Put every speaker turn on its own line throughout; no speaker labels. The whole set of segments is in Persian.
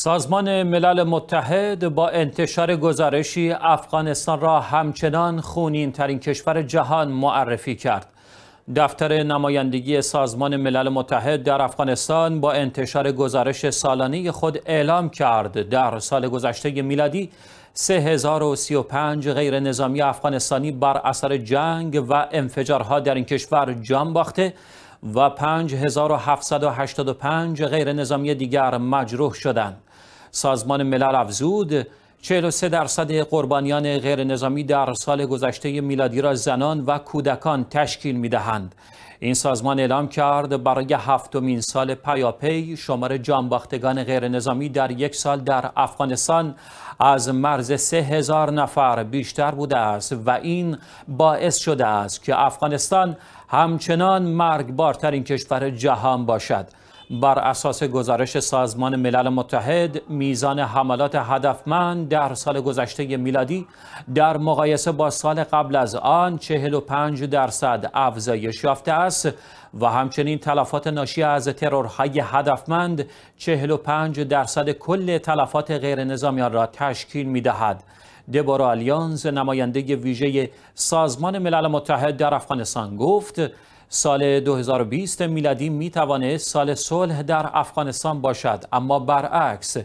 سازمان ملل متحد با انتشار گزارشی افغانستان را همچنان خونین ترین کشور جهان معرفی کرد. دفتر نمایندگی سازمان ملل متحد در افغانستان با انتشار گزارش سالانه خود اعلام کرد در سال گذشته میلادی 3035 غیر نظامی افغانستانی بر اثر جنگ و انفجارها در این کشور جان باخته و 5785 غیر نظامی دیگر مجروح شدند. سازمان ملل افزود 43 درصد قربانیان غیرنظامی در سال گذشته میلادی را زنان و کودکان تشکیل می این سازمان اعلام کرد برای هفتمین سال پیاپی شمار جانباختگان غیرنظامی در یک سال در افغانستان از مرز سه هزار نفر بیشتر بوده است و این باعث شده است که افغانستان همچنان مرگبارترین کشور جهان باشد. بر اساس گزارش سازمان ملل متحد میزان حملات هدفمند در سال گذشته میلادی در مقایسه با سال قبل از آن 45 درصد افزایش یافته است و همچنین تلفات ناشی از ترورهای هدفمند 45 درصد کل تلفات غیرنظامیان را تشکیل می دهد. دبورا آلیانز نماینده ویژه سازمان ملل متحد در افغانستان گفت سال 2020 میلادی می سال صلح در افغانستان باشد اما برعکس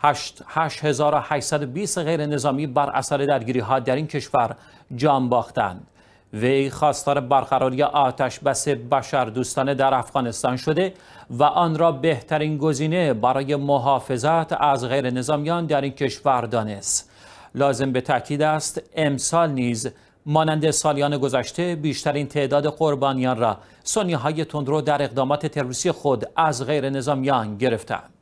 8820 غیر نظامی بر اثر درگیری ها در این کشور جان باختند وی خواستار برقراری آتش بس بشر دوستانه در افغانستان شده و آن را بهترین گزینه برای محافظت از غیر نظامیان در این کشور دانست لازم به تاکید است امسال نیز مانند سالیان گذشته بیشترین تعداد قربانیان را سنی های تندرو در اقدامات تروریستی خود از غیر نظامیان گرفتند.